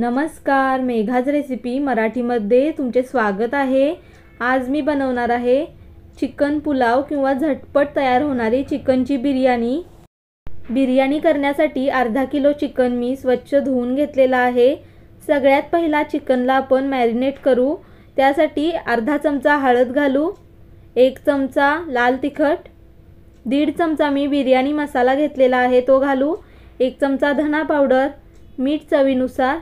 नमस्कार मेघाज रेसिपी मराठीमध्ये तुमचे स्वागत आहे आज मी बनवणार आहे चिकन पुलाव किंवा झटपट तयार होणारी चिकनची बिर्याणी बिर्याणी करण्यासाठी अर्धा किलो चिकन मी स्वच्छ धुवून घेतलेला आहे सगळ्यात पहिला चिकनला आपण मॅरिनेट करू त्यासाठी अर्धा चमचा हळद घालू एक चमचा लाल तिखट दीड चमचा मी बिर्याणी मसाला घेतलेला आहे तो घालू एक चमचा धना पावडर मीठ चवीनुसार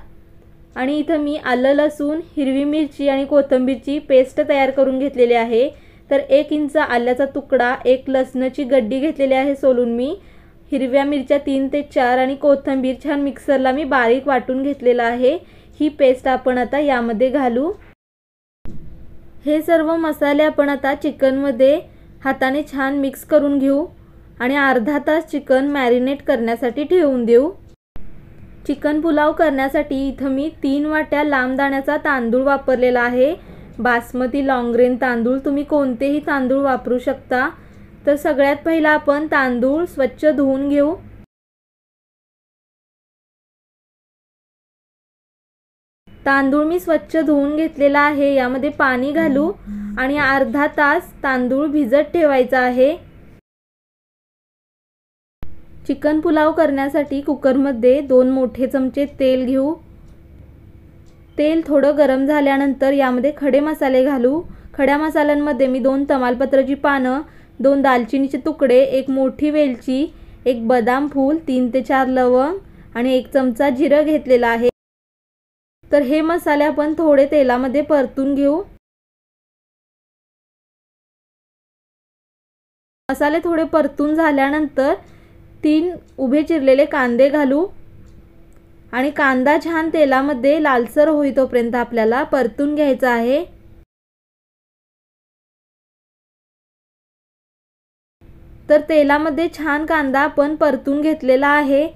आणि इथं मी आलं लसूण हिरवी मिरची आणि कोथिंबीरची पेस्ट तयार करून घेतलेली आहे तर एक इंच आल्याचा तुकडा एक लसणाची गड्डी घेतलेली आहे सोलून मी हिरव्या मिरच्या तीन ते चार आणि कोथिंबीर छान मिक्सरला मी बारीक वाटून घेतलेला आहे ही पेस्ट आपण आता यामध्ये घालू हे सर्व मसाले आपण आता चिकनमध्ये हाताने छान मिक्स करून घेऊ आणि अर्धा तास चिकन मॅरिनेट करण्यासाठी ठेवून देऊ चिकन पुलाव करण्यासाठी इथं मी तीन वाट्या लांब दाण्याचा तांदूळ वापरलेला आहे बासमती लॉंग्रेन तांदूळ तुम्ही कोणतेही तांदूळ वापरू शकता तर सगळ्यात पहिला आपण तांदूळ स्वच्छ धुवून घेऊ तांदूळ मी स्वच्छ धुवून घेतलेला आहे यामध्ये पाणी घालू आणि अर्धा तास तांदूळ भिजत ठेवायचा आहे चिकन पुलाव करण्यासाठी कुकरमध्ये दोन मोठे चमचे तेल घेऊ तेल थोडं गरम झाल्यानंतर यामध्ये खडे मसाले घालू खड्या मसाल्यांमध्ये मी दोन तमालपत्राची पानं दोन दालचिनीचे तुकडे एक मोठी वेलची एक बदाम फूल तीन ते चार लवंग आणि एक चमचा जिरं घेतलेला आहे तर हे मसाले आपण थोडे तेलामध्ये परतून घेऊ मसाले थोडे परतून झाल्यानंतर तीन उभे चिरलेले कांदे घालू आणि कांदा छान तेलामध्ये लालसर होई तोपर्यंत आपल्याला परतून घ्यायचा आहे तर तेलामध्ये छान कांदा आपण परतून घेतलेला आहे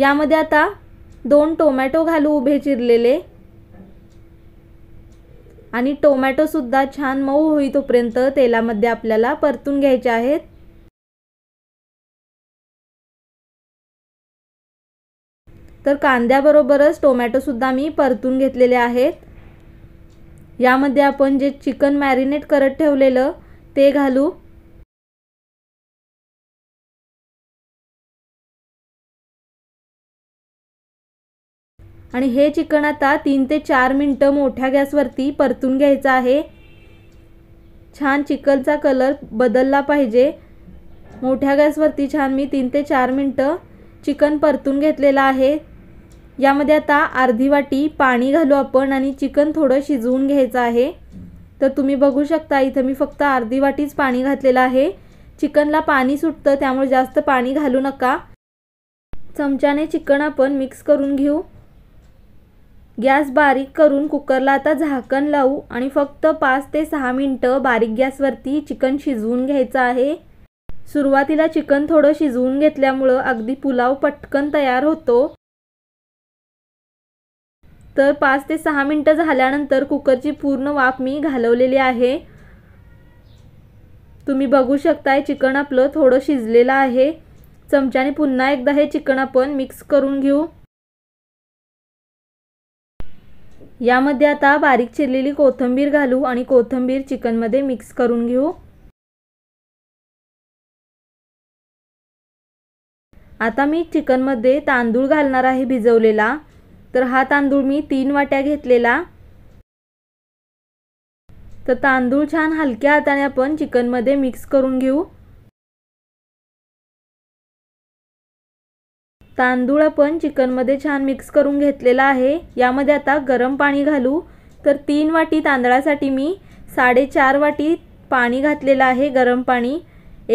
यामध्ये आता दोन टोमॅटो घालू उभे चिरलेले आणि टोमॅटोसुद्धा छान मऊ होई तोपर्यंत तेलामध्ये आपल्याला परतून घ्यायचे आहेत तर कांद्याबरोबरच टोमॅटोसुद्धा मी परतून घेतलेले आहेत यामध्ये आपण जे चिकन मॅरिनेट करत ठेवलेलं ते घालू आणि हे चिकन आता तीन ते चार मिनटं मोठ्या गॅसवरती परतून घ्यायचं आहे छान चिकनचा कलर बदलला पाहिजे मोठ्या गॅसवरती छान मी तीन ते चार मिनटं चिकन परतून घेतलेलं आहे यामध्ये आता अर्धी वाटी पाणी घालू आपण आणि चिकन थोडं शिजवून घ्यायचं आहे तर तुम्ही बघू शकता इथं मी फक्त अर्धी वाटीच पाणी घातलेलं आहे चिकनला पाणी सुटतं त्यामुळे जास्त पाणी घालू नका चमच्याने चिकन आपण मिक्स करून घेऊ गॅस बारीक करून कुकरला आता झाकण लावू आणि फक्त पाच ते सहा मिनटं बारीक गॅसवरती चिकन शिजवून घ्यायचं आहे सुरुवातीला चिकन थोडं शिजवून घेतल्यामुळं अगदी पुलाव पटकन तयार होतो तर पाच ते सहा मिनटं झाल्यानंतर कुकरची पूर्ण वाफ मी घालवलेली आहे तुम्ही बघू शकताय चिकन आपलं थोडं शिजलेलं आहे चमच्याने पुन्हा एकदा हे चिकन आपण मिक्स करून घेऊ यामध्ये आता बारीक चिरलेली कोथंबीर घालू आणि कोथंबीर चिकनमध्ये मिक्स करून घेऊ आता मी चिकनमध्ये तांदूळ घालणार आहे भिजवलेला तर हा तांदूळ मी तीन वाट्या घेतलेला तर तांदूळ छान हलक्या हाताने आपण चिकनमध्ये मिक्स करून घेऊ तांदूळ आपण चिकनमध्ये छान मिक्स करून घेतलेला आहे यामध्ये आता गरम पाणी घालू तर तीन वाटी तांदळासाठी मी साडेचार वाटी पाणी घातलेलं आहे गरम पाणी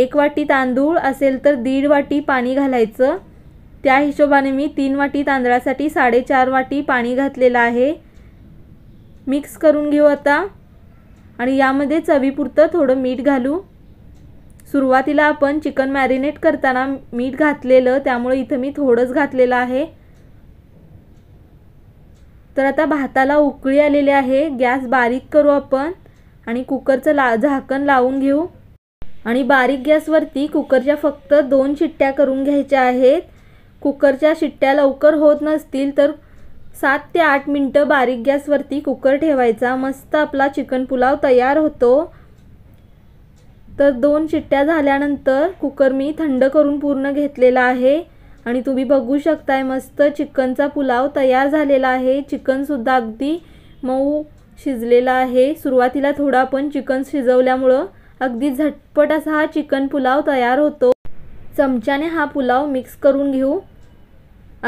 एक वाटी तांदूळ असेल तर दीड वाटी पाणी घालायचं त्या हिशोबाने मी तीन वाटी तांदळासाठी साडेचार वाटी पाणी घातलेलं आहे मिक्स करून घेऊ आता आणि यामध्ये चवीपुरतं थोडं मीठ घालू सुरुवातीला आपण चिकन मॅरिनेट करताना मीठ घातलेलं त्यामुळे इथं मी थोडंच घातलेलं आहे तर आता भाताला उकळी आलेली आहे गॅस बारीक करू आपण आणि कुकरचं ला झाकण लावून घेऊ आणि बारीक गॅसवरती कुकरच्या फक्त दोन चिट्ट्या करून घ्यायच्या आहेत कुकरच्या शिट्ट्या लवकर होत नसतील तर सात ते आठ मिनटं बारीक गॅसवरती कुकर ठेवायचा मस्त आपला चिकन पुलाव तयार होतो तर दोन शिट्ट्या झाल्यानंतर कुकर मी थंड करून पूर्ण घेतलेला आहे आणि तुम्ही बघू शकताय मस्त चिकनचा पुलाव तयार झालेला आहे चिकनसुद्धा अगदी मऊ शिजलेला आहे सुरुवातीला थोडा पण चिकन शिजवल्यामुळं अगदी झटपट असा हा चिकन पुलाव तयार होतो चमच्याने हा पुलाव मिक्स करून घेऊ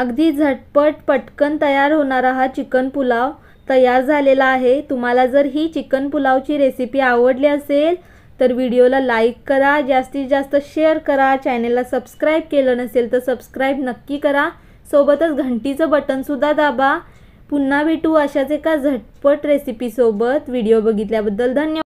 अगदी झटपट पटकन तयार होणारा हा चिकन पुलाव तयार झालेला आहे तुम्हाला जर ही चिकन पुलावची रेसिपी आवडली असेल तर व्हिडिओला लाईक करा जास्तीत जास्त शेअर करा चॅनेलला सबस्क्राईब केलं नसेल तर सबस्क्राईब नक्की करा सोबतच घंटीचं बटनसुद्धा दाबा पुन्हा भेटू अशाच एका झटपट रेसिपीसोबत व्हिडिओ बघितल्याबद्दल धन्यवाद